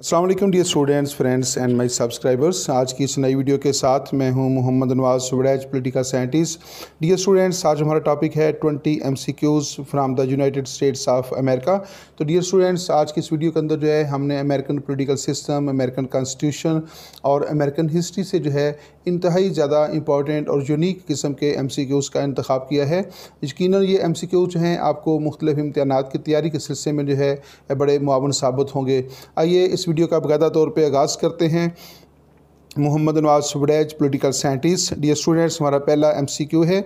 Aslam dear students friends and my subscribers आज की इस नई वीडियो के साथ मैं हूं मोहम्मद नवाज सुबरैज पोलिटिकल साइंटिस्ट डियर स्टूडेंट्स आज हमारा टॉपिक है 20 Qs from the United States of America तो डियर स्टूडेंट्स आज की इस वीडियो के अंदर जो है हमने American political system American constitution और अमेरिकन हिस्ट्री से जो है इंतहाई ज़्यादा इंपॉर्टेंट और यूनिक किस्म के एम सी क्यूज़ का इंतखब किया है यकीन ये एम सी क्यूज जो हैं आपको मुख्तलिफ इम्तहान की तैयारी के सिलसिले में जो है बड़े मावन साबित होंगे आइए इस वीडियो का बाकायदा तौर पर आगाज़ करते हैं मोहम्मद नवाज सबड़ैज पोलिटिकल साइंटिस्ट डियर स्टूडेंट्स हमारा पहला एमसीक्यू है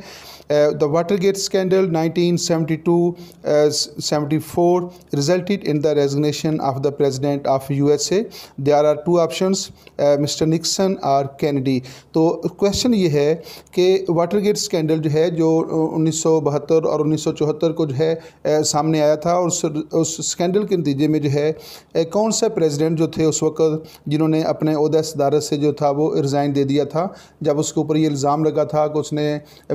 the Watergate scandal 1972 for resulted in the resignation of the president of USA there are two options mister Nixon or Kennedy तो क्वेश्चन ये है कि वाटर गेट स्कैंडल जो है जो उन्नीस और उन्नीस को जो है uh, सामने आया था और उस, स्कैंडल के नतीजे में जो है uh, कौन सा प्रेजिडेंट जो थे उस वक्त जिन्होंने अपने अहदा सदारत से जो था वो रिज़ाइन दे दिया था जब उसके ऊपर ये इल्ज़ाम लगा था कि उसने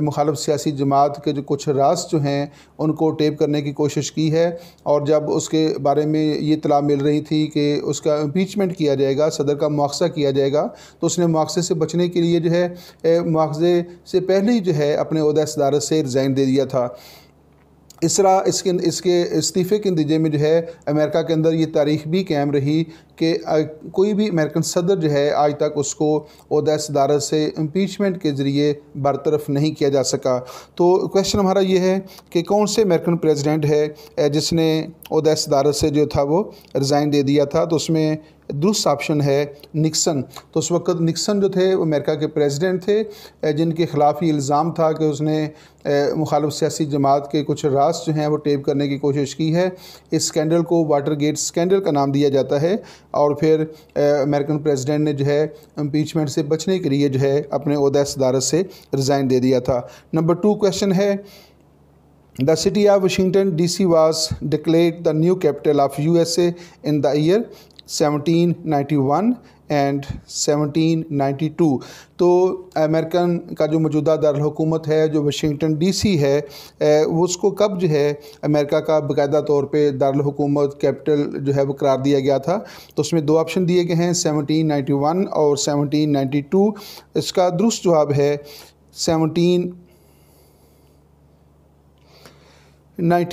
मुखालफ सियासी जमात के जो कुछ रास जो हैं उनको टेप करने की कोशिश की है और जब उसके बारे में ये इतला मिल रही थी कि उसका इम्पीचमेंट किया जाएगा सदर का मुआवजा किया जाएगा तो उसने मुआवजे से बचने के लिए जो है मुआवजे से पहले ही जो है अपने अहदा सदारत से रिज़ाइन दे दिया था इस तरह इसके इसके इस्तीफ़े के नतीजे में जो है अमेरिका के अंदर ये तारीख भी कैम रही कि कोई भी अमेरिकन सदर जो है आज तक उसको अहदा सदारत से इम्पीचमेंट के ज़रिए बरतरफ नहीं किया जा सका तो क्वेश्चन हमारा ये है कि कौन से अमेरिकन प्रेसिडेंट है जिसने अहदा सदारत से जो था वो रिज़ाइन दे दिया था तो उसमें दुरुस्त ऑप्शन है निक्सन तो उस वक्त निक्सन जो थे वो अमेरिका के प्रेसिडेंट थे जिनके ख़िलाफ़ ये इल्ज़ाम था कि उसने मुखालफ सियासी जमात के कुछ रास जो हैं वो टेप करने की कोशिश की है इस स्कैंडल को वाटर गेट स्कैंडल का नाम दिया जाता है और फिर अमेरिकन प्रेसिडेंट ने जो है इम्पीचमेंट से बचने के लिए जो है अपने उदय सदारत से रिज़ाइन दे दिया था नंबर टू क्वेश्चन है the city of Washington D C was declare the new capital of U S A in the year seventeen ninety one and 1792 तो अमेरिकन का जो मौजूदा दारकूमत है जो वाशिंगटन डीसी है उसको कब जो है अमेरिका का बाकायदा तौर पे दारकूमत कैपिटल जो है वो करार दिया गया था तो उसमें दो ऑप्शन दिए गए हैं 1791 और 1792 इसका दुरुस्त जवाब है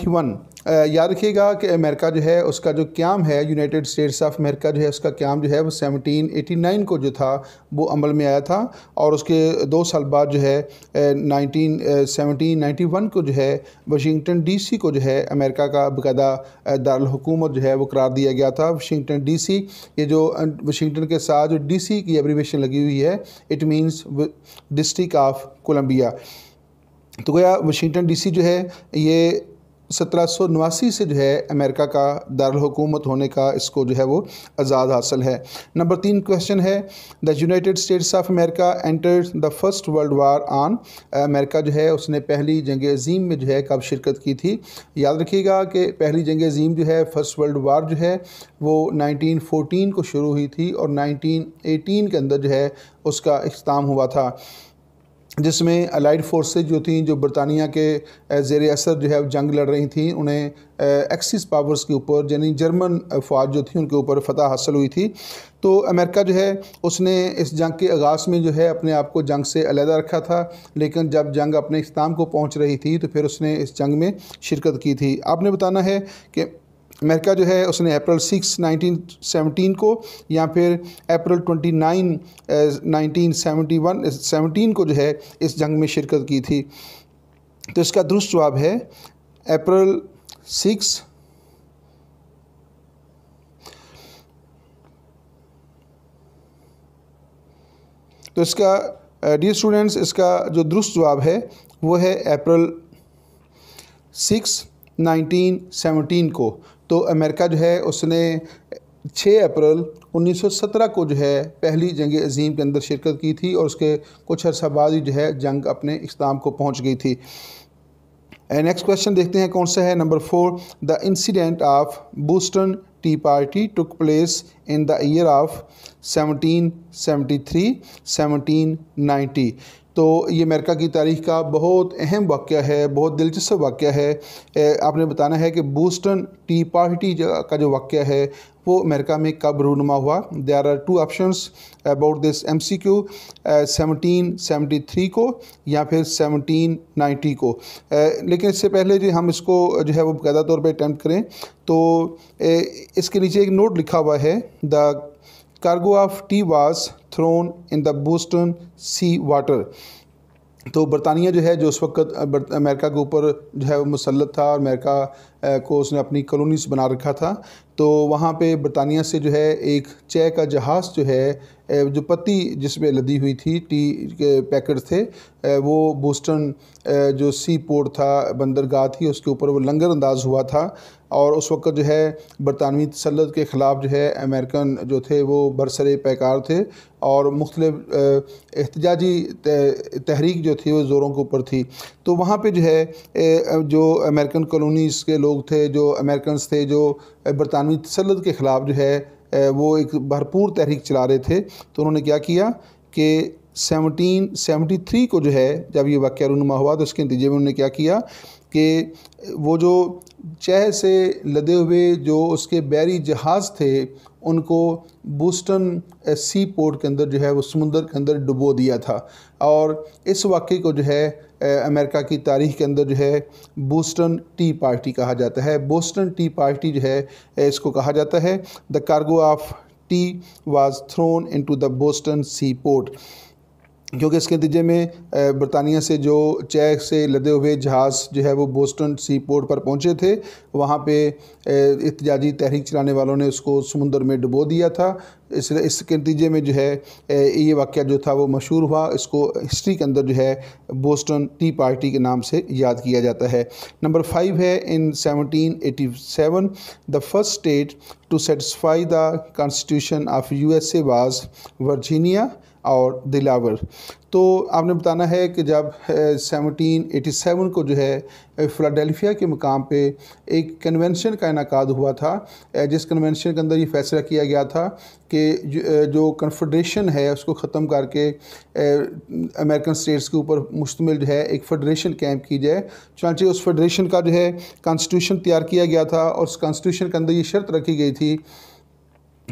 वन याद रखिएगा कि अमेरिका जो है उसका जो क्याम है यूनाइटेड स्टेट्स ऑफ अमेरिका जो है उसका क्याम जो है वो 1789 को जो था वो अमल में आया था और उसके दो साल बाद जो है नाइनटीन सेवनटीन को जो है वाशिंगटन डीसी को जो है अमेरिका का बकायदा दारकूमत जो है वो करार दिया गया था वाशिंगटन डीसी ये जो वाशिंगटन के साथ जो सी की एब्रीवेशन लगी हुई है it means district of Columbia तो गया वाशिंगटन डीसी जो है ये सत्रह सौ नवासी से जो है अमेरिका का दारकूमत होने का इसको जो है वो आज़ाद हासिल है नंबर तीन क्वेश्चन है the United States of America enter the first world war on America जो है उसने पहली जंग अजीम में जो है कब शिरकत की थी याद रखिएगा कि पहली जंग अजीम जो है फर्स्ट वर्ल्ड वार जो है वो फोटीन को शुरू हुई थी और एटीन के अंदर जो है उसका अख्ताम हुआ था जिसमें अलाइड फोर्सेज जो थी जो बरतानिया के जेर असर जो है जंग लड़ रही थी उन्हें एक्सिस पावर्स के ऊपर यानी जर्मन फ़ौज जो थी उनके ऊपर फतह हासिल हुई थी तो अमेरिका जो है उसने इस जंग के आगाज़ में जो है अपने आप को जंग से अलहदा रखा था लेकिन जब जंग अपने इस्ताम को पहुंच रही थी तो फिर उसने इस जंग में शिरकत की थी आपने बताना है कि अमेरिका जो है उसने अप्रैल सिक्स नाइनटीन सेवनटीन को या फिर April twenty nine nineteen seventy one seventeen को जो है इस जंग में शिरकत की थी तो इसका दुरुस्त जवाब है अप्रैल सिक्स तो इसका डियर स्टूडेंट्स इसका जो दुरुस्त जवाब है वो है अप्रैल सिक्स नाइनटीन सेवनटीन को तो अमेरिका जो है उसने 6 अप्रैल 1917 को जो है पहली जंग अजीम के अंदर शिरकत की थी और उसके कुछ अरसा बाद ही जो है जंग अपने इस्लाम को पहुंच गई थी नेक्स्ट क्वेश्चन देखते हैं कौन सा है number four the incident of Boston tea party took place in the year of 1773 1790 तो ये अमेरिका की तारीख का बहुत अहम वाक़ है बहुत दिलचस्प वाक़ है आपने बताना है कि बूस्टन टी पार्टी का जो वाक़ है वो अमेरिका में कब रूनुमा हुआ there are two option about this M C Q seventeen seventy three को या फिर सेवनटीन नाइन्टी को uh, लेकिन इससे पहले जो हम इसको जो है वो बाकायदा तौर पर अटैम्प्ट करें तो uh, इसके नीचे एक नोट लिखा हुआ है the cargo of tea was thrown in the Boston sea water तो बरतानिया जो है जो उस वक्त अमेरिका के ऊपर जो है वो मुसलत था और अमेरिका को उसने अपनी कॉलोनीस बना रखा था तो वहाँ पे बरतानिया से जो है एक चय का जहाज़ जो है जो पत्ती जिसमें लदी हुई थी टी के पैकेट थे वो बोस्टन जो सी पोर्ट था बंदरगाह थी उसके ऊपर वो लंगर अंदाज हुआ था और उस वक्त जो है बरतानवी तसलत के ख़िलाफ़ जो है अमेरिकन जो थे वो बरसर पैकार थे और मुख्तलिफ एहतजाजी तहरीक जो थी वो ज़ोरों के ऊपर थी तो वहाँ पर जो है जो अमेरिकन कॉलोनीस के लोग थे जो अमेरिकन थे जो बरतानवी तसलत के ख़िलाफ़ जो है वो एक भरपूर तहरीक चला रहे थे तो उन्होंने क्या किया कि सेवनटीन सेवनटी थ्री को जो है जब ये वाक्य रूनुमा हुआ तो उसके नतीजे में उन्होंने क्या किया कि वो जो चह से लदे हुए जो उसके बैरी जहाज़ थे उनको बूस्टन सी पोर्ट के अंदर जो है वो समुंदर के अंदर डुबो दिया था और इस वाक़े को जो है अमेरिका की तारीख के अंदर जो है बूस्टन टी पार्टी कहा जाता है बूस्टन टी पार्टी जो है इसको कहा जाता है the cargo of tea was thrown into the Boston sea port क्योंकि इसके नतीजे में बरतानिया से जो चेक से लदे हुए जहाज़ जो है वो बोस्टन सी पोर्ट पर पहुंचे थे वहाँ पे इतजाजी तहरीक चलाने वालों ने उसको समुंदर में डुबो दिया था इस इसके नतीजे में जो है ये वाक़ जो था वो मशहूर हुआ इसको हिस्ट्री के अंदर जो है बोस्टन टी पार्टी के नाम से याद किया जाता है नंबर फाइव है in 1787 the first state to satisfy the constitution of U A was Virginia और दिलावर तो आपने बताना है कि जब सेवनटीन एटी सेवन को जो है फ़िलाडेल्फिया के मकाम पे एक कन्वेंशन का इनका हुआ था जिस कन्वेंशन के अंदर ये फैसला किया गया था कि जो कन्फेडरेशन है उसको ख़त्म करके अमेरिकन स्टेट्स के ऊपर मुश्तमिल जो है एक फेडरेशन कैम की जाए चाँचे उस फेडरेशन का जो है कॉन्स्टिट्यूशन तैयार किया गया था और उस कॉन्स्टिट्यूशन के अंदर ये शर्त रखी गई थी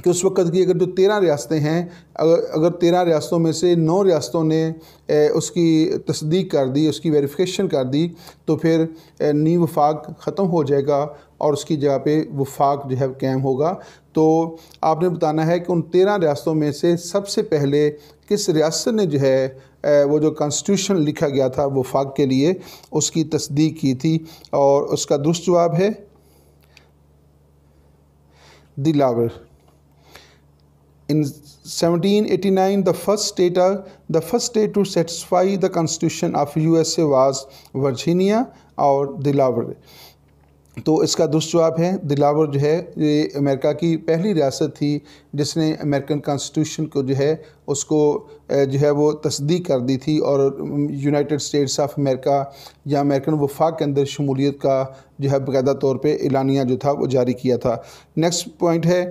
कि उस वक्त की अगर जो तेरह रियासतें हैं अगर अगर तेरह रियासतों में से नौ रियासतों ने ए, उसकी तस्दीक कर दी उसकी वेरिफिकेशन कर दी तो फिर नी वफाक ख़त्म हो जाएगा और उसकी जगह पे वफाक जो है कैम होगा तो आपने बताना है कि उन तेरह रियासतों में से सबसे पहले किस रियासत ने जो है वो जो कॉन्स्टिट्यूशन लिखा गया था वफाक के लिए उसकी तस्दीक की थी और उसका दुरुस्त जवाब है Dilawar In 1789, the first state, the first state to satisfy the Constitution of USA was Virginia और दिलावर तो इसका दुष्जवाब है दिलावर जो है ये अमेरिका की पहली रियासत थी जिसने अमेरिकन कॉन्स्टिट्यूशन को जो है उसको जो है वो तस्दीक कर दी थी और यूनाइटेड स्टेट्स ऑफ अमेरिका या अमेरिकन वफाक के अंदर शमूलियत का जो है बाकायदा तौर पे एलानिया जो था वो जारी किया था नेक्स्ट पॉइंट है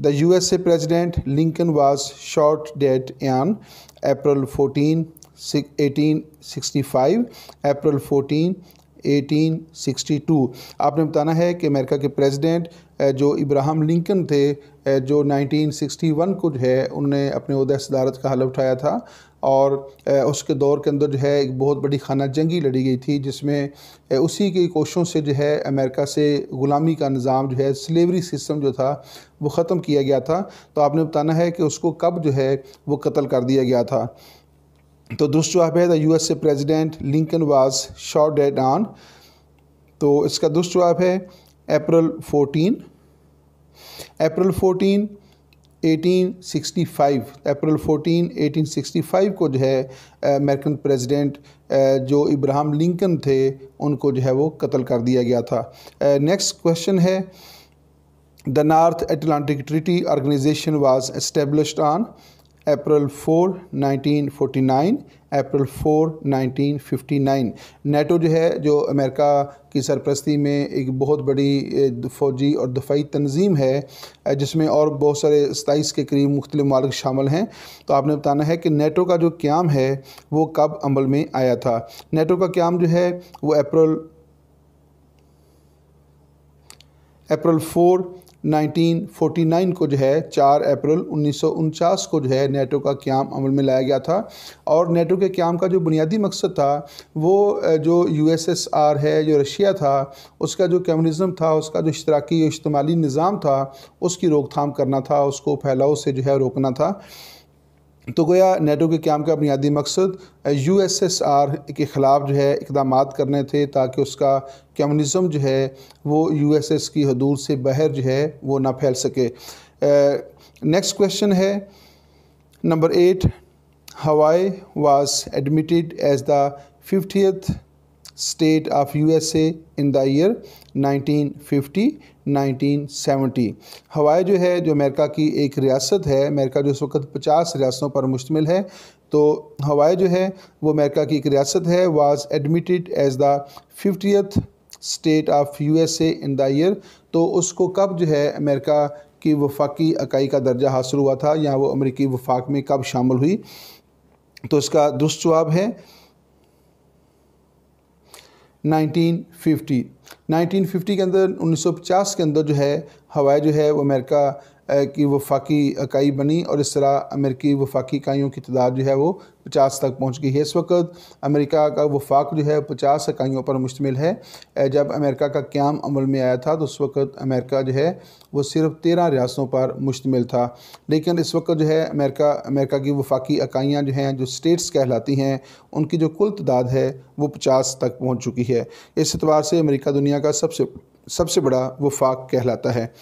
The USA President Lincoln was shot dead on April 14, 1865, april 14, 1862 आपने बताना है कि अमेरिका के प्रेसिडेंट जो इब्राहम लिंकन थे जो 1961 को जो है उनने अपने उदय सदारत का हल उठाया था और उसके दौर के अंदर जो है एक बहुत बड़ी खाना जंगी लड़ी गई थी जिसमें उसी की कोशों से जो है अमेरिका से ग़ुलामी का निज़ाम जो है स्लेवरी सिस्टम जो था वो ख़त्म किया गया था तो आपने बताना है कि उसको कब जो है वो कत्ल कर दिया गया था तो है the U S A president Lincoln was shot dead on तो इसका दुरुस्त जवाब है अप्रैल फोटीन अप्रैल फोटीन 1865 अप्रैल 14 1865 को जो है अमेरिकन प्रेसिडेंट जो इब्राहम लिंकन थे उनको जो है वो कत्ल कर दिया गया था नेक्स्ट क्वेश्चन है the North Atlantic treaty organization was established on April 4 1949 April 4 1959 NATO जो है जो अमेरिका की सरपरस्ती में एक बहुत बड़ी फ़ौजी और दफाई तंजीम है जिसमें और बहुत सारे सताईस के करीब मुख्तलि मालिक शामिल हैं तो आपने बताना है कि नेटो का जो क्याम है वो कब अमल में आया था नेटो का क्याम जो है वो अप्रैल अप्रैल फोर 1949 को जो है 4 अप्रैल उन्नीस को जो है नेटो का क्याम अमल में लाया गया था और नेटो के क्याम का जो बुनियादी मकसद था वो जो यूएसएसआर है जो रशिया था उसका जो कम्यूनिज़म था उसका जो इश्तराकी इज्तमाली निज़ाम था उसकी रोकथाम करना था उसको फैलाव से जो है रोकना था तो गोया नेटो के क्याम का बुनियादी मकसद यू एस एस आर के ख़िलाफ़ जो है इकदाम करने थे ताकि उसका कम्यूनिज़म जो है वो यू एस एस की हदूद से बाहर जो है वो ना फैल सके नेक्स्ट क्वेश्चन है number eight Hawaii was admitted as the fiftieth state of U S A in the year nineteen fifty 1970 Hawaii जो है जो अमेरिका की एक रियासत है अमेरिका जो इस वक्त 50 रियासतों पर मुश्तमिल है तो हवाई जो है वो अमेरिका की एक रियासत है was admitted as the fiftieth state of USA in the year तो उसको कब जो है अमेरिका की वफाकी इकाई का दर्जा हासिल हुआ था या वो अमरीकी वफाक में कब शामिल हुई तो इसका दुरुस्त जवाब है 1950 1950 के अंदर 1950 के अंदर जो है हवाई जो है वो अमेरिका की वफाकी इकाई बनी और इस तरह अमेरिकी वफाकी इकाइयों की तादाद जो है वो पचास तक पहुँच गई है इस वक्त अमेरिका का वफाक जो है पचास इकाइयों पर मुश्तमिल है जब अमेरिका का क्याम अमल में आया था तो उस वक्त अमेरिका जो है वो सिर्फ तेरह रियासतों पर मुश्तमिल था लेकिन इस वक्त जो है अमेरिका अमेरिका की वफाकी इकाइयाँ जो हैं जो स्टेट्स कहलाती हैं उनकी जो कुल तादाद है वो पचास तक पहुँच चुकी है इस एतबार से अमेरिका दुनिया का सबसे सबसे बड़ा वफाक कहलाता है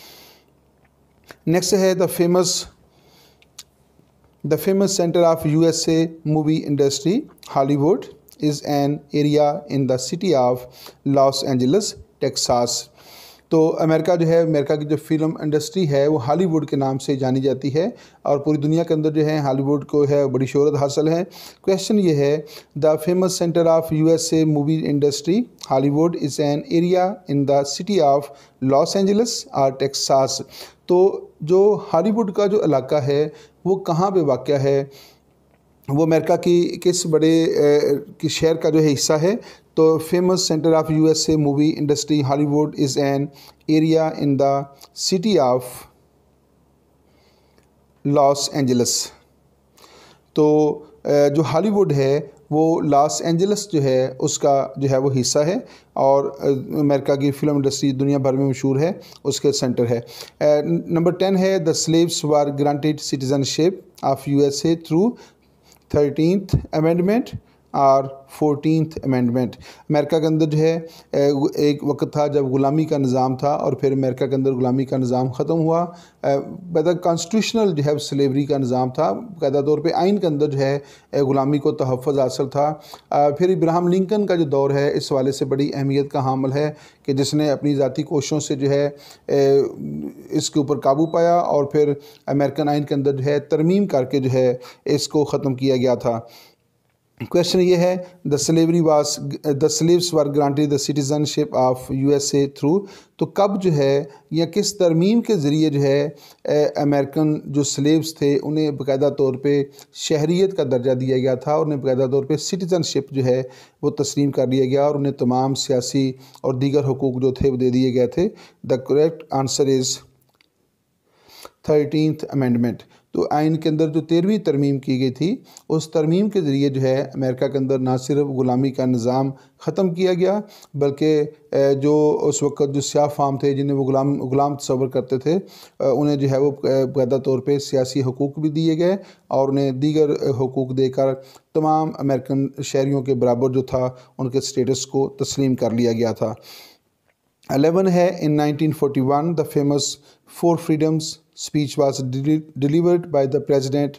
नेक्स्ट है the famous the famous centre of U S A movie industry Hollywood is an area in the city of Los Angeles Texas तो अमेरिका जो है अमेरिका की जो फिल्म इंडस्ट्री है वो हॉलीवुड के नाम से जानी जाती है और पूरी दुनिया के अंदर जो है हॉलीवुड को है बड़ी शहरत हासिल है क्वेश्चन ये है the famous centre of U S A movie industry Hollywood is an area in the city of Los Angeles और टेक्सास तो जो हॉलीवुड का जो इलाका है वो कहाँ पे वाक़ है वो अमेरिका की किस बड़े किस शहर का जो है हिस्सा है तो famous centre of USA movie industry Hollywood is an area in the city of Los Angeles तो जो हॉलीवुड है वो लॉस एंजल्स जो है उसका जो है वो हिस्सा है और अमेरिका की फिल्म इंडस्ट्री दुनिया भर में मशहूर है उसका सेंटर है नंबर टेन है the slaves were granted citizenship of USA through thirteen amendment or fourteen amendment America के अंदर जो है एक वक्त था जब ग़ुलामी का निज़ाम था और फिर अमेरिका के अंदर ग़ुलामी का निज़ाम ख़त्म हुआ बैदा कॉन्स्टिट्यूशनल जो है सलेवरी का निज़ाम था बायदा तौर पर आइन के अंदर जो है ग़ुलामी को तहफ़ हासिल था फिर इब्राहम लिंकन का जो दौर है इस वाले से बड़ी अहमियत का हामल है कि जिसने अपनी ज़ाती कोशों से जो है इसके ऊपर काबू पाया और फिर अमेरिकन आइन के अंदर जो है तरमीम करके जो है इसको ख़त्म किया गया था क्वेश्चन ये है the slavery was the slaves were granted the citizenship of USA through तो कब जो है या किस तरमीम के ज़रिए जो है अमेरिकन जो स्लेव्स थे उन्हें बाकायदा तौर पे शहरीत का दर्जा दिया गया था और उन्हें बाकायदा तौर पे सिटीज़नशिप जो है वो तस्लीम कर लिया गया और उन्हें तमाम सियासी और दीगर हकूक़ जो थे वो दे दिए गए थे the correct answer is thirteen amendment तो आइन के अंदर जो तेरहवीं तरमीम की गई थी उस तरमीम के ज़रिए जो है अमेरिका के अंदर ना सिर्फ ग़ुलामी का निज़ाम ख़त्म किया गया बल्कि जो उस वक्त जो सियाह फाम थे जिन्हें वो गुलाम गुलाम तस्वर करते थे उन्हें जो है वो पैदा तौर पर सियासी हकूक़ भी दिए गए और उन्हें दीगर हकूक़ देकर तमाम अमेरिकन शहरीों के बराबर जो था उनके स्टेटस को तस्लीम कर लिया गया था अलेवन है in 1941 the famous four freedoms speech was delivered by the president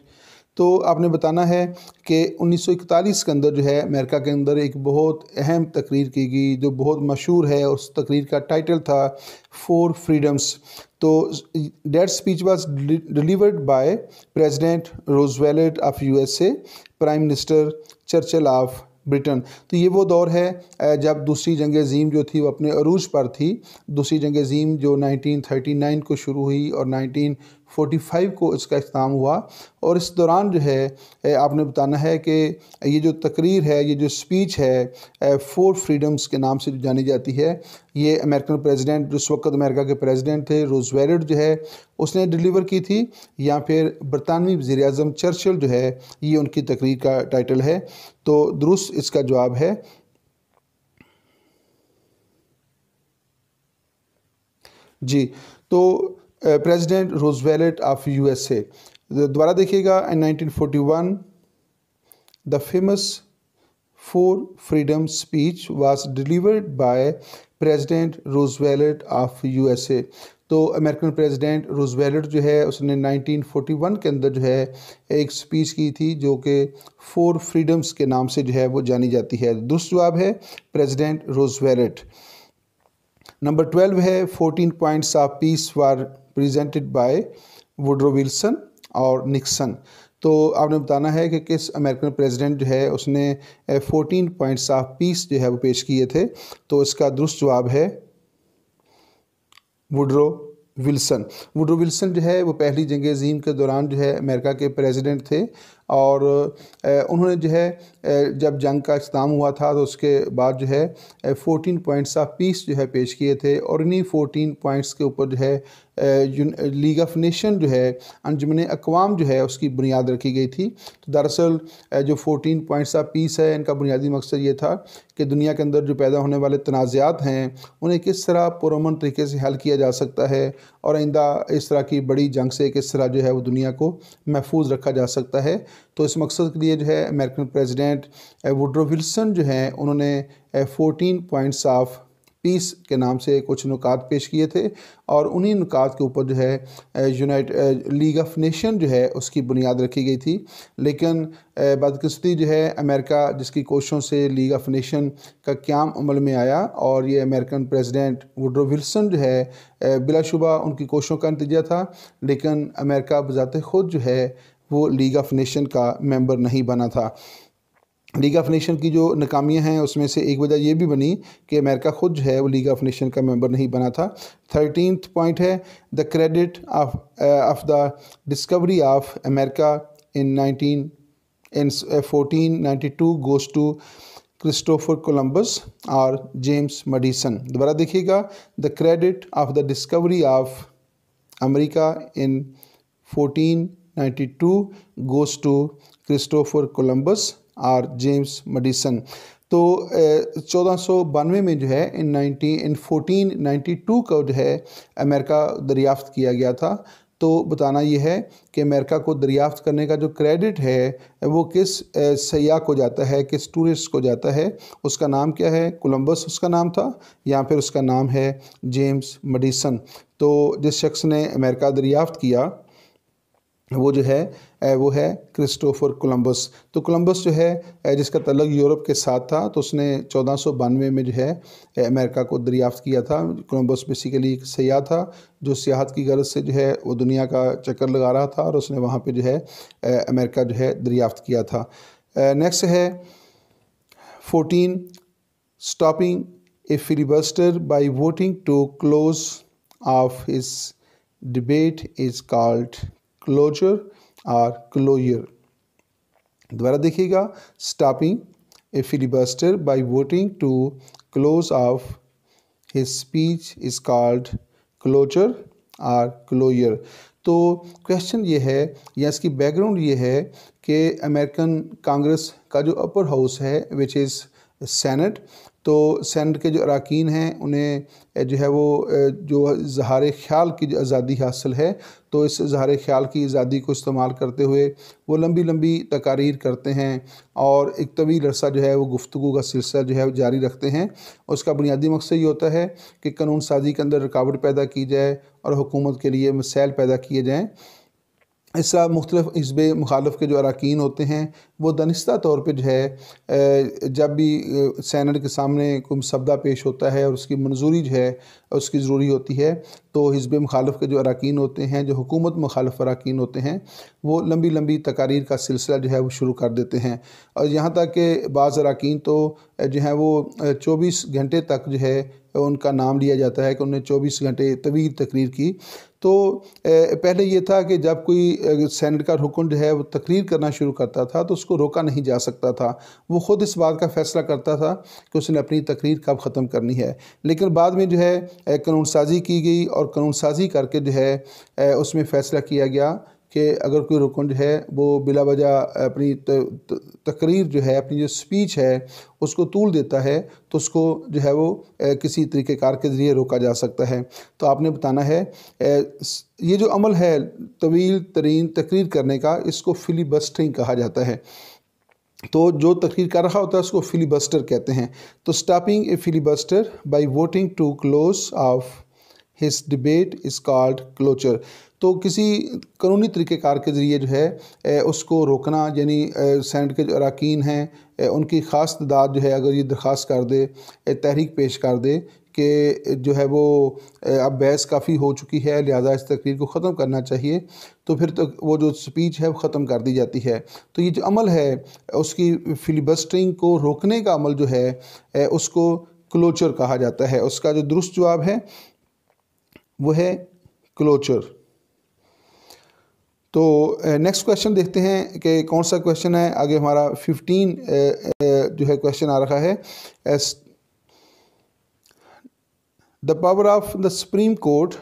तो आपने बताना है कि 1941 के अंदर जो है अमेरिका के अंदर एक बहुत अहम तकरीर की गई जो बहुत मशहूर है उस तकरीर का टाइटल था फोर फ्रीडम्स तो that speech was delivered by president Roosevelt of USA prime minister Churchill of Britain तो ये वो दौर है जब दूसरी जंग अजीम जो थी वो अपने अरूज पर थी दूसरी जंग अजीम जो 1939 को शुरू हुई और 45 को इसका अख्ताम हुआ और इस दौरान जो है आपने बताना है कि ये जो तकरीर है ये जो स्पीच है फोर फ्रीडम्स के नाम से जानी जाती है ये अमेरिकन प्रेसिडेंट जो वक्त अमेरिका के प्रेसिडेंट थे रोजवेरड जो है उसने डिलीवर की थी या फिर बरतानवी वज़ी अजम चर्चल जो है ये उनकी तकरीर का टाइटल है तो दुरुस्त इसका जवाब है जी तो प्रेसिडेंट रोजवेलेट ऑफ यूएसए द्वारा देखिएगा nineteen forty one the famous speech was speech by president Roosevelt of U S A तो अमेरिकन प्रेसिडेंट रोजवेलेट जो है उसने 1941 के अंदर जो है एक स्पीच की थी जो कि फोर फ्रीडम्स के नाम से जो है वो जानी जाती है दुरुस्त जवाब है प्रेसिडेंट रोजवेलेट नंबर ट्वेल्व है fourteen points of peace for presented by Woodrow Wilson और निक्सन तो आपने बताना है कि किस अमेरिकन प्रेसिडेंट जो है उसने फोर्टीन पॉइंट्स ऑफ पीस जो है वो पेश किए थे तो इसका दुरुस्त जवाब है वुड्रो विल्सन वुड्रो विल्सन जो है वो पहली जंग अजीम के दौरान जो है अमेरिका के प्रेसिडेंट थे और उन्होंने जो है जब जंग का इस्तेमाल हुआ था तो उसके बाद जो है फ़ोटीन पॉइंट्स ऑफ पीस जो है पेश किए थे और इन्हीं फ़ोटीन पॉइंट्स के ऊपर जो है लीग ऑफ नेशन जो है अंजमन अकवाम जो है उसकी बुनियाद रखी गई थी तो दरअसल जो फ़ोटीन पॉइंट्स ऑफ पीस है इनका बुनियादी मकसद ये था कि दुनिया के अंदर जो पैदा होने वाले तनाज़ात हैं उन्हें किस तरह पुरमन तरीके से हल किया जा सकता है और आइंदा इस तरह की बड़ी जंग से किस तरह जो है वो दुनिया को महफूज रखा जा सकता है तो इस मकसद के लिए जो है अमेरिकन प्रेसिडेंट वुड्रो विल्सन जो हैं उन्होंने फोटीन पॉइंट्स ऑफ पीस के नाम से कुछ नुकात पेश किए थे और उन्हीं नुकात के ऊपर जो है यूनाइट लीग ऑफ नेशन जो है उसकी बुनियाद रखी गई थी लेकिन बदकस्ती जो है अमेरिका जिसकी कोशिशों से लीग ऑफ नेशन का क्याम अमल में आया और ये अमेरिकन प्रेसिडेंट वुड्रो विल्सन जो है बिलाशुबा उनकी कोशिशों का नतीजा था लेकिन अमेरिका बजात खुद जो है वो लीग ऑफ नेशन का मेंबर नहीं बना था लीग ऑफ नेशन की जो नाकामियाँ हैं उसमें से एक वजह ये भी बनी कि अमेरिका खुद जो है वो लीग ऑफ नेशन का मेंबर नहीं बना था थर्टीन पॉइंट है the credit of of the discovery of America in nineteen in fourteen ninety two goes to Christopher Columbus और जेम्स मडिसन दोबारा देखिएगा the credit of the discovery of America in fourteen 1492 goes to Christopher Columbus or James Madison तो चौदह सौ बानवे में जो है in nineteen in fourteen ninety two का जो है अमेरिका दरियाफ्त किया गया था तो बताना यह है कि अमेरिका को दरियाफ्त करने का जो क्रेडिट है वो किस सयाह को जाता है किस टूरिस्ट को जाता है उसका नाम क्या है कोलंबस उसका नाम था या फिर उसका नाम है जेम्स मडिसन तो जिस शख्स ने अमेरिका दरियाफ्त किया वो जो है वो है क्रिस्टोफर कोलंबस तो कोलंबस जो है जिसका तलग यूरोप के साथ था तो उसने चौदह में जो है अमेरिका को दरियाफ्त किया था कोलंबस बेसिकली एक सयाह था जो सियाहत की गरज से जो है वो दुनिया का चक्कर लगा रहा था और उसने वहाँ पे जो है अमेरिका जो है दरियाफ्त किया था नेक्स्ट है fourteen stopping a filibuster by voting to close off इस डिबेट इज़ कॉल्ड क्लोजर और क्लोयर दोबारा देखिएगा stopping a filibuster by voting to close off his speech is called closure or cloture तो क्वेश्चन ये है या इसकी बैकग्राउंड ये है कि अमेरिकन कांग्रेस का जो अपर हाउस है विच इज़ सेनेट तो सेंट के जो अरकान हैं उन्हें जो है वो जो जहार ख्याल की आज़ादी हासिल है तो इस जहार ख्याल की आज़ादी को इस्तेमाल करते हुए वो लंबी लंबी तकारीर करते हैं और एक तवील अरसा जो है वो गुफ्तु का सिलसिला जो है वो जारी रखते हैं उसका बुनियादी मकसद ये होता है कि कानून साजी के अंदर रुकावट पैदा की जाए और हुकूमत के लिए मसाइल पैदा किए जाएँ इस तरह मुख्तलिफ़ हिजब मुखालफ के जो अरकान होते हैं वो दनिस्ता तौर पर जो है जब भी सैनट के सामने कोई मुसदा पेश होता है और उसकी मंजूरी जो है उसकी ज़रूरी होती है तो हिजब मुखालफ के जो अरकान होते हैं जो हुकूमत मुखालफ अरकान होते हैं वो लंबी लंबी तकारीर का सिलसिला जो है वो शुरू कर देते हैं और यहाँ तक कि बाज़ अरकान तो जो है वो चौबीस घंटे तक जो है उनका नाम लिया जाता है कि उन्होंने चौबीस घंटे तवील तकरीर की तो पहले ये था कि जब कोई सेनेट का रुकन जो है वो तकरीर करना शुरू करता था तो उसको रोका नहीं जा सकता था वो ख़ुद इस बात का फ़ैसला करता था कि उसने अपनी तकरीर कब ख़त्म करनी है लेकिन बाद में जो है कानून साजी की गई और कानून साजी करके जो है उसमें फ़ैसला किया गया कि अगर कोई रुकन जो है वो बिला वजह अपनी तकरीर जो है अपनी जो स्पीच है उसको तूल देता है तो उसको जो है वो किसी तरीक़ेकार के ज़रिए रोका जा सकता है तो आपने बताना है ये जो अमल है तवील तरीन तकरीर करने का इसको फिली बस्टिंग कहा जाता है तो जो तकरीर कर रहा होता है उसको फिली बस्टर कहते हैं तो स्टापिंग ए फिली बस्टर by voting to close off his debate is called cloture तो किसी कानूनी तरीक़ेकार के ज़रिए जो है उसको रोकना यानी सेंट के जो अरकान हैं उनकी ख़ास तदाद जो है अगर ये दरख्वास्त कर दे तहरीक पेश कर दे कि जो है वो अब बहस काफ़ी हो चुकी है लिहाजा इस तकरीर को ख़त्म करना चाहिए तो फिर तो वो जो स्पीच है वो ख़त्म कर दी जाती है तो ये जो अमल है उसकी फिलिबस्टरिंग को रोकने का अमल जो है उसको क्लोचर कहा जाता है उसका जो दुरुस्त जवाब है वो है क्लोचर तो नेक्स्ट क्वेश्चन देखते हैं कि कौन सा क्वेश्चन है आगे हमारा फिफ्टीन जो है क्वेश्चन आ रहा है as the power of the Supreme Court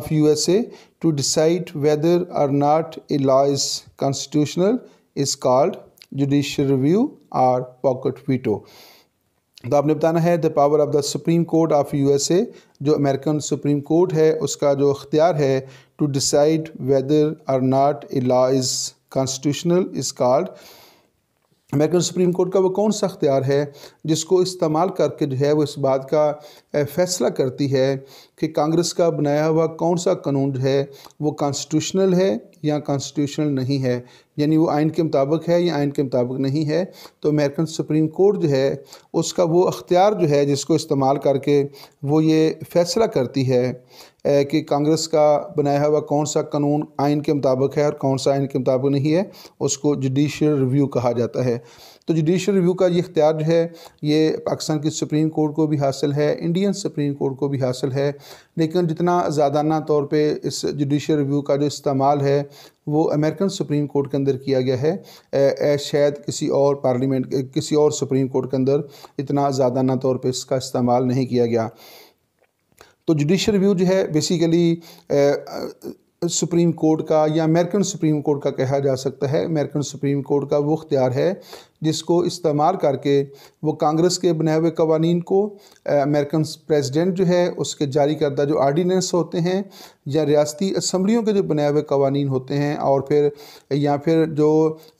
of USA to decide whether or not a law is constitutional is called judicial review or pocket veto तो आपने बताना है the power of the Supreme Court of USA जो American Supreme Court है उसका जो अख्तियार है to decide whether or not a law is constitutional is called American Supreme Court का वो कौन सा अख्तियार है जिसको इस्तेमाल करके जो है वो इस बात का फैसला करती है कि कांग्रेस का बनाया हुआ कौन सा कानून जो है वो कॉन्स्टिट्यूशनल है या कॉन्स्टिट्यूशनल नहीं है यानी वो आइन के मुताबिक है या आइन के मुताबिक नहीं है तो अमेरिकन सुप्रीम कोर्ट जो है उसका वो अख्तियार जो है जिसको इस्तेमाल करके वो ये फैसला करती है कि कांग्रेस का बनाया हुआ कौन सा कानून आइन के मुताबिक है और कौन सा आइन के मुताबिक नहीं है उसको जुडिशियल रिव्यू कहा जाता है तो जुडिशियल रिव्यू का ये इख्तियार है ये पाकिस्तान की सुप्रीम कोर्ट को भी हासिल है इंडियन सुप्रीम कोर्ट को भी हासिल है लेकिन जितना ज़्यादाना तौर पे इस जुडिशियल रिव्यू का जो इस्तेमाल है वो अमेरिकन सुप्रीम कोर्ट के अंदर किया गया है शायद किसी और पार्लियामेंट किसी और सुप्रीम कोर्ट के अंदर इतना ज़्यादाना तौर पर इसका इस्तेमाल नहीं किया गया तो जुडिशल रिव्यू जो है बेसिकली सुप्रीम कोर्ट का या अमेरिकन सुप्रीम कोर्ट का कहा जा सकता है अमेरिकन सुप्रीम कोर्ट का वो अख्तियार है जिसको इस्तेमाल करके वो कांग्रेस के बनाए हुए कवानीन को अमेरिकन प्रेसिडेंट जो है उसके जारी करदा जो आर्डीनेंस होते हैं या रियासती असम्बलियों के जो बनाए हुए कवानीन होते हैं और फिर या फिर जो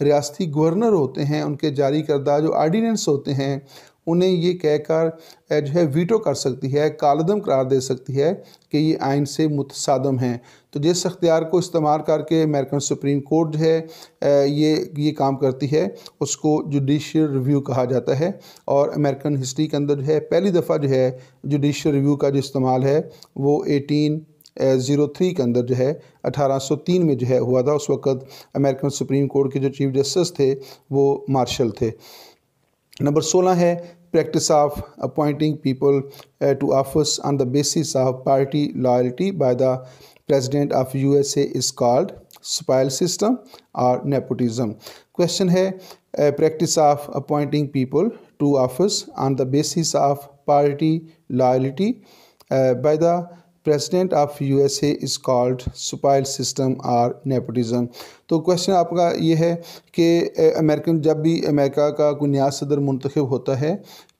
रियासती गवर्नर होते हैं उनके जारी करदा जो आर्डीनेंस होते हैं उन्हें ये कहकर जो है वीटो कर सकती है कालदम करार दे सकती है कि ये आइन से मुतसादम हैं तो जिस अख्तियार को इस्तेमाल करके अमेरिकन सुप्रीम कोर्ट जो है ये ये काम करती है उसको जुडिशल रिव्यू कहा जाता है और अमेरिकन हिस्ट्री के अंदर जो है पहली दफ़ा जो है जुडिशल रिव्यू का जो इस्तेमाल है वो एटीन ज़ीरो थ्री के अंदर जो है अठारह सौ तीन में जो है हुआ था उस वक़्त अमेरिकन सुप्रीम कोर्ट के जो चीफ जस्टिस थे वो मार्शल थे नंबर सोलह है practice of appointing people to office on the basis of party loyalty by the president of USA is called spoil system और नेपोटिज्म क्वेश्चन है practice of appointing people to office on the basis of party loyalty by the president of US is called spoil system or nepotism तो question आपका ये है कि American जब भी America का कोई नया सदर मंतखब होता है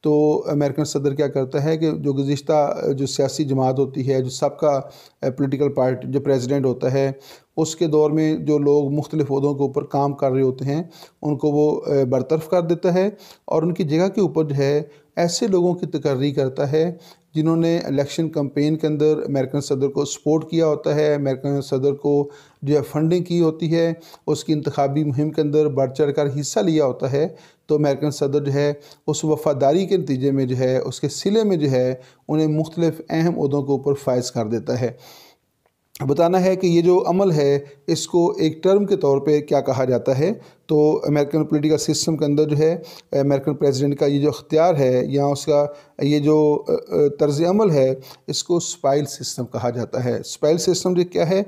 तो अमेरिकन सदर क्या करता है कि जो गुज्त जो सियासी जमात होती है जो सबका पोलिटिकल पार्टी जो प्रेसिडेंट होता है उसके दौर में जो लोग मुख्तलिफ अहदों के ऊपर काम कर रहे होते हैं उनको वो बरतरफ कर देता है और उनकी जगह के ऊपर जो है ऐसे लोगों की तकर्री करता है जिन्होंने इलेक्शन कंपेन के अंदर अमेरिकन सदर को सपोर्ट किया होता है अमेरिकन सदर को जो है फंडिंग की होती है उसकी इंतबी मुहिम के अंदर बढ़ चढ़ कर हिस्सा लिया होता है तो अमेरिकन सदर जो है उस वफादारी के नतीजे में जो है उसके सिले में जो है उन्हें मुख्तलिफ़ अहम उहदों के ऊपर फायज़ कर देता है बताना है कि ये जो अमल है इसको एक टर्म के तौर पे क्या कहा जाता है तो अमेरिकन पॉलिटिकल सिस्टम के अंदर जो है अमेरिकन प्रेसिडेंट का ये जो अख्तियार है या उसका ये जो तर्ज अमल है इसको स्पाइल सिस्टम कहा जाता है स्पाइल सिस्टम जो क्या है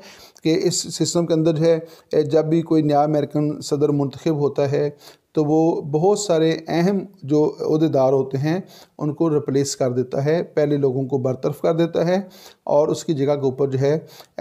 कि इस सिस्टम के अंदर जो है जब भी कोई नया अमेरिकन सदर मंतखब होता है तो वो बहुत सारे अहम जो अहदेदार होते हैं उनको रिप्लेस कर देता है पहले लोगों को बरतरफ कर देता है और उसकी जगह के ऊपर जो है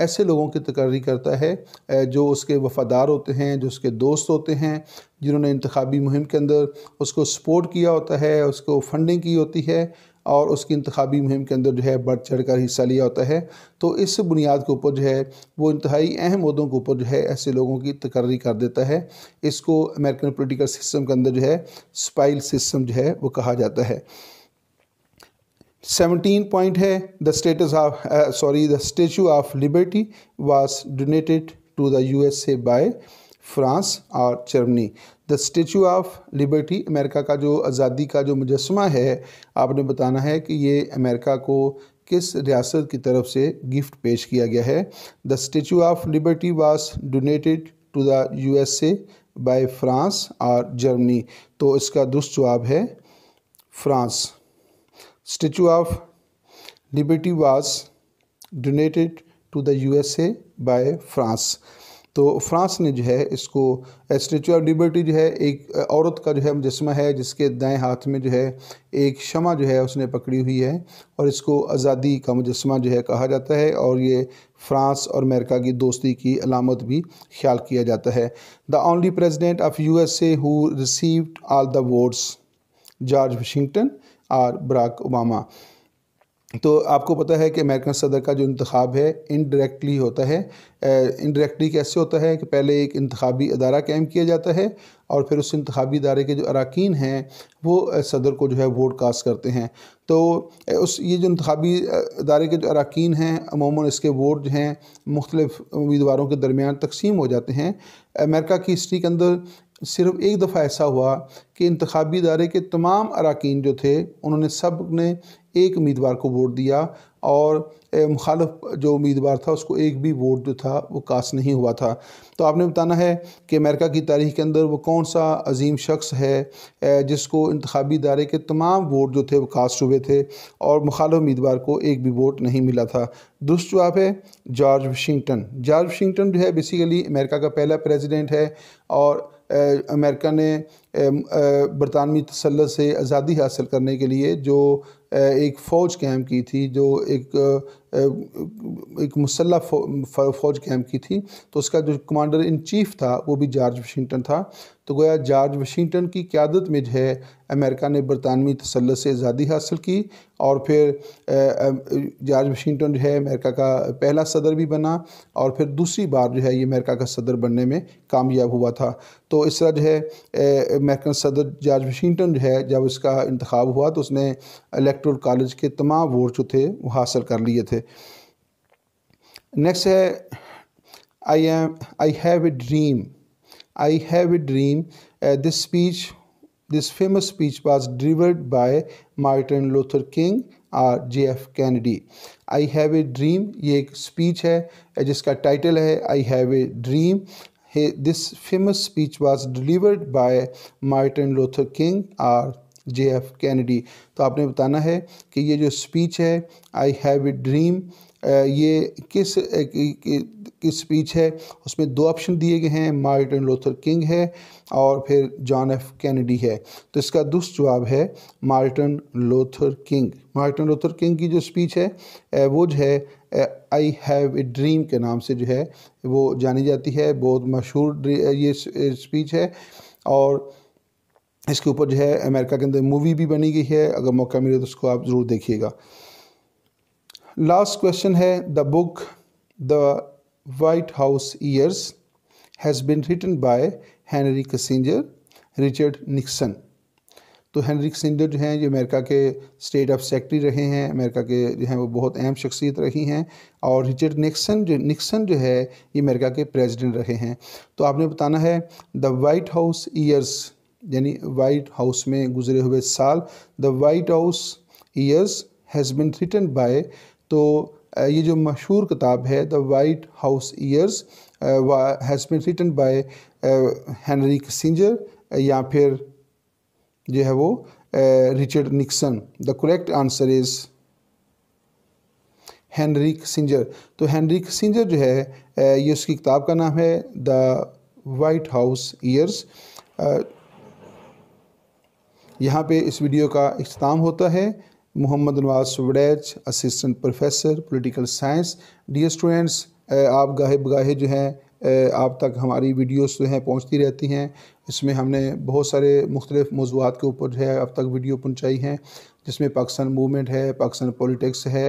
ऐसे लोगों की तकर्री करता है जो उसके वफ़ादार होते हैं जो उसके दोस्त होते हैं जिन्होंने इंतबी मुहिम के अंदर उसको सपोर्ट किया होता है उसको फंडिंग की होती है और उसकी इंतबी मुहिम के अंदर जो है बढ़ चढ़ कर हिस्सा लिया होता है तो इस बुनियाद के ऊपर जो है वो इंतहाई अहम उहदों के ऊपर जो है ऐसे लोगों की तकर्री कर देता है इसको अमेरिकन पोलिटिकल सिस्टम के अंदर जो है स्पाइल सिस्टम जो है वो कहा जाता है सेवनटीन पॉइंट है the status of sorry the Statue of Liberty was donated to the U S A by France और Germany the Statue of Liberty America का जो आज़ादी का जो मुजस्मा है आपने बताना है कि ये अमेरिका को किस रियासत की तरफ से गिफ्ट पेश किया गया है the Statue of Liberty was donated to the A by France और जर्मनी तो इसका दुरुस्त जवाब है France Statue of Liberty was donated to the U S A by France तो फ्रांस ने जो है इसको स्टेचू ऑफ लिबर्टी जो है एक औरत का जो है मुजस्मा है जिसके दाएं हाथ में जो है एक शमा जो है उसने पकड़ी हुई है और इसको आज़ादी का मुजस्मा जो है कहा जाता है और ये फ्रांस और अमेरिका की दोस्ती की अलामत भी ख्याल किया जाता है the only president of U S A who received all the votes George Washington और बराक ओबामा तो आपको पता है कि अमेरिकन सदर का जो इंतखब है इनडायरेक्टली होता है इनडायरेक्टली कैसे होता है कि पहले एक इंतबी अदारा कैम किया जाता है और फिर उस इंतबी अदारे के जो अरकान हैं वो सदर को जो है वोट कास्ट करते हैं तो उस ये जो इंतबी अदारे के जो अरकान हैं अमूमा इसके वोट जो हैं मुख्तलिफ उम्मीदवारों के दरमियान तकसीम हो जाते हैं अमेरिका की हिस्ट्री के अंदर सिर्फ एक दफ़ा ऐसा हुआ कि इंतबी इदारे के तमाम अरकान जो थे उन्होंने सब ने एक उम्मीदवार को वोट दिया और मुखालफ जो उम्मीदवार था उसको एक भी वोट जो था वो कास्ट नहीं हुआ था तो आपने बताना है कि अमेरिका की तारीख के अंदर वो कौन सा अजीम शख्स है जिसको इंतबी इदारे के तमाम वोट जो थे वो कास्ट हुए थे और मुखालफ उम्मीदवार को एक भी वोट नहीं मिला था दूसरा जवाब है जॉर्ज वाशिंगटन जॉर्ज वाशिंगटन जो है बेसिकली अमेरिका का पहला प्रेजिडेंट है और अमेरिका ने बरतानवी तसलत से आज़ादी हासिल करने के लिए जो एक फ़ौज कैम की थी जो एक एक मुसल्ह फ़ौज कैम की थी तो उसका जो कमांडर इन चीफ था वो भी जॉर्ज वाशिंगटन था तो गोया जॉर्ज वाशिंगटन की क्यादत में जो है अमेरिका ने बरतानवी तसल से आज़ादी हासिल की और फिर जॉर्ज वाशिंगटन जो है अमेरिका का पहला सदर भी बना और फिर दूसरी बार जो है ये अमेरिका का सदर बनने में कामयाब हुआ था तो इस तरह जो है अमेरिकन सदर जॉर्ज वाशिंगटन जो है जब इसका इंतखब हुआ तो उसने इलेक्ट्रल कॉलेज के तमाम वोट जो थे वो हासिल कर लिए थे नेक्स्ट है I am I have a dream I have a dream this speech this famous speech was delivered by Martin Luther King or J F Kennedy I have a dream ये एक स्पीच है uh, जिसका title है I have a dream this famous speech was delivered by Martin Luther King or J F Kennedy तो आपने बताना है कि ये जो स्पीच है आई हैव ए ड्रीम ये किस किस स्पीच है उसमें दो ऑप्शन दिए गए हैं मार्टिन लोथर किंग है और फिर जॉन एफ कैनेडी है तो इसका दुष्ट जवाब है Martin Luther King Martin Luther King की जो स्पीच है वो जो है आई हैव ए ड्रीम के नाम से जो है वो जानी जाती है बहुत मशहूर ये स्पीच है और इसके ऊपर जो है अमेरिका के अंदर मूवी भी बनी गई है अगर मौका मिले तो उसको आप ज़रूर देखिएगा लास्ट क्वेश्चन है the book the White House Years has been written by Henry Kissinger Richard Nixon तो हैंनरी कसेंजर जो हैं ये अमेरिका के स्टेट ऑफ सेक्रेटरी रहे हैं अमेरिका के जो हैं वो बहुत अहम शख्सियत रही हैं और रिचर्ड निक्सन जो निक्सन जो है ये अमेरिका के प्रेसिडेंट रहे हैं तो आपने बताना है द वाइट हाउस ईयर्स यानी वाइट हाउस में गुजरे हुए साल the White House Years has been written by तो ये जो मशहूर किताब है the White House Years has been written by Henry Kissinger या फिर जो है वो Richard Nixon the correct answer is Henry Kissinger तो हैनरी सिंजर जो है ये उसकी किताब का नाम है द वाइट हाउस ईयर्स यहाँ पे इस वीडियो का अख्ताम होता है Mohammad Nawaz Waraich assistant professor political science dear students आप गाहे बगाहे जो हैं आप तक हमारी वीडियोस जो हैं पहुंचती रहती हैं इसमें हमने बहुत सारे मुख्तलिफ़ मौजूद के ऊपर जो है अब तक वीडियो पहुंचाई हैं जिसमें पाकिस्तान मूवमेंट है पाकिस्तान पॉलिटिक्स है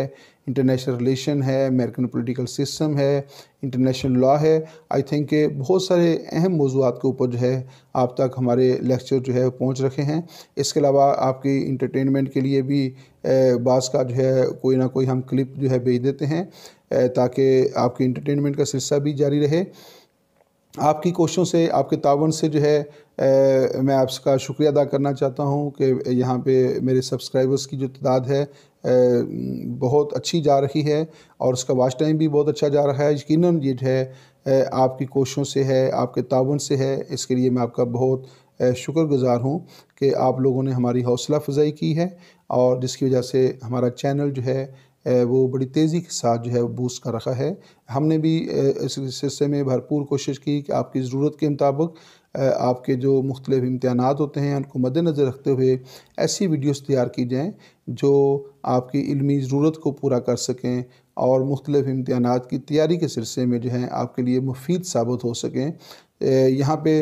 इंटरनेशनल रिलेशन है अमेरिकन पॉलिटिकल सिस्टम है इंटरनेशनल लॉ है आई थिंक के बहुत सारे अहम मौजूद के ऊपर जो है आप तक हमारे लेक्चर जो है पहुंच रखे हैं इसके अलावा आपकी इंटरटेनमेंट के लिए भी बास का जो है कोई ना कोई हम क्लिप जो है भेज देते हैं ताकि आपकी इंटरटेनमेंट का सिलसिला भी जारी रहे आपकी कोशिशों से आपके तावन से जो है मैं आपका शुक्रिया अदा करना चाहता हूँ कि यहाँ पे मेरे सब्सक्राइबर्स की जो तादाद है बहुत अच्छी जा रही है और उसका वाच टाइम भी बहुत अच्छा जा रहा है यकीन ये है आपकी कोशिशों से है आपके ताउन से है इसके लिए मैं आपका बहुत शुक्रगुजार हूँ कि आप लोगों ने हमारी हौसला अफजाई की है और जिसकी वजह से हमारा चैनल जो है वो बड़ी तेज़ी के साथ जो है बूस्ट कर रखा है हमने भी इस सिलसिले में भरपूर कोशिश की कि आपकी ज़रूरत के मुताबिक आपके जो मुख्तलिफ इम्तहान होते हैं उनको मद्दनज़र रखते हुए ऐसी वीडियोस तैयार की जाएँ जो आपकी इलमी ज़रूरत को पूरा कर सकें और मुख्तलिफ इम्तहान की तैयारी के सिलसिले में जो है आपके लिए मुफीद साबित हो सकें यहाँ पे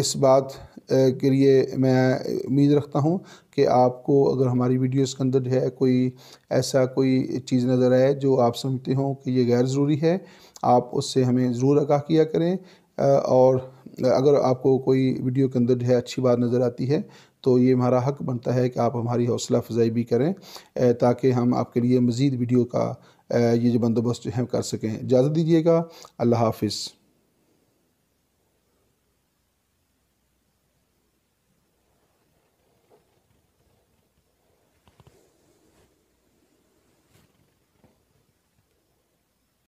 इस बात के लिए मैं उम्मीद रखता हूँ कि आपको अगर हमारी वीडियोस के अंदर जो है कोई ऐसा कोई चीज़ नज़र आए जो आप समझते हो कि ये गैर ज़रूरी है आप उससे हमें ज़रूर आगाह किया करें और अगर आपको कोई वीडियो के अंदर जो है अच्छी बात नज़र आती है तो ये हमारा हक बनता है कि आप हमारी हौसला अफजाई भी करें ताकि हम आपके लिए मज़ीद वीडियो का ये जो बंदोबस्त जो है कर सकें इजाज़त दीजिएगा अल्लाह हाफिज़